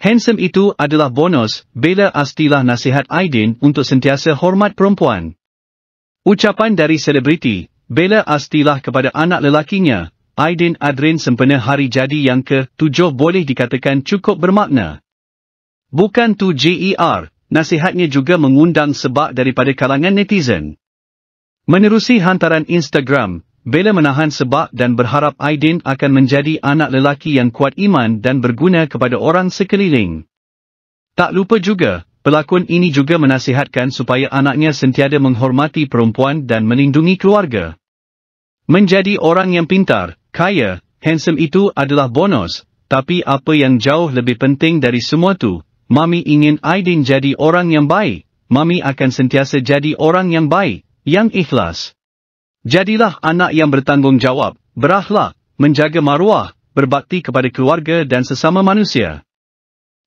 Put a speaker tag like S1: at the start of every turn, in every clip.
S1: Handsome itu adalah bonus, bela astilah nasihat Aydin untuk sentiasa hormat perempuan. Ucapan dari selebriti, bela astilah kepada anak lelakinya, Aydin Adrin sempena hari jadi yang ke-7 boleh dikatakan cukup bermakna. Bukan tu JER, nasihatnya juga mengundang sebak daripada kalangan netizen. Menerusi hantaran Instagram, Bella menahan sebab dan berharap Aiden akan menjadi anak lelaki yang kuat iman dan berguna kepada orang sekeliling. Tak lupa juga, pelakon ini juga menasihatkan supaya anaknya sentiasa menghormati perempuan dan melindungi keluarga. Menjadi orang yang pintar, kaya, handsome itu adalah bonus, tapi apa yang jauh lebih penting dari semua itu, Mami ingin Aiden jadi orang yang baik, Mami akan sentiasa jadi orang yang baik, yang ikhlas. Jadilah anak yang bertanggungjawab, berakhlak, menjaga maruah, berbakti kepada keluarga dan sesama manusia.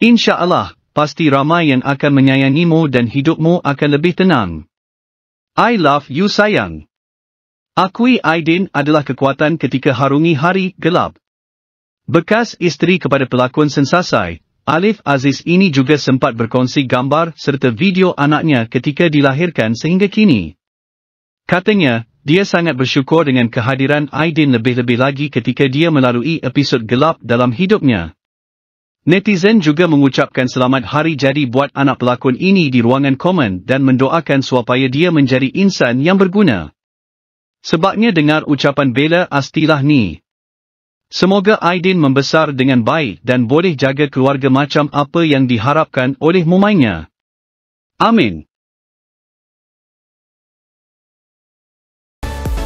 S1: Insya Allah, pasti ramai yang akan menyayangimu dan hidupmu akan lebih tenang. I love you sayang. Akui Aidin adalah kekuatan ketika harungi hari gelap. Bekas isteri kepada pelakon sensasai, Alif Aziz ini juga sempat berkongsi gambar serta video anaknya ketika dilahirkan sehingga kini. Katanya, dia sangat bersyukur dengan kehadiran Aidin lebih-lebih lagi ketika dia melalui episod gelap dalam hidupnya. Netizen juga mengucapkan selamat hari jadi buat anak pelakon ini di ruangan komen dan mendoakan supaya dia menjadi insan yang berguna. Sebabnya dengar ucapan bela Astilah ni. Semoga Aidin membesar dengan baik dan boleh jaga keluarga macam apa yang diharapkan oleh mumainya. Amin.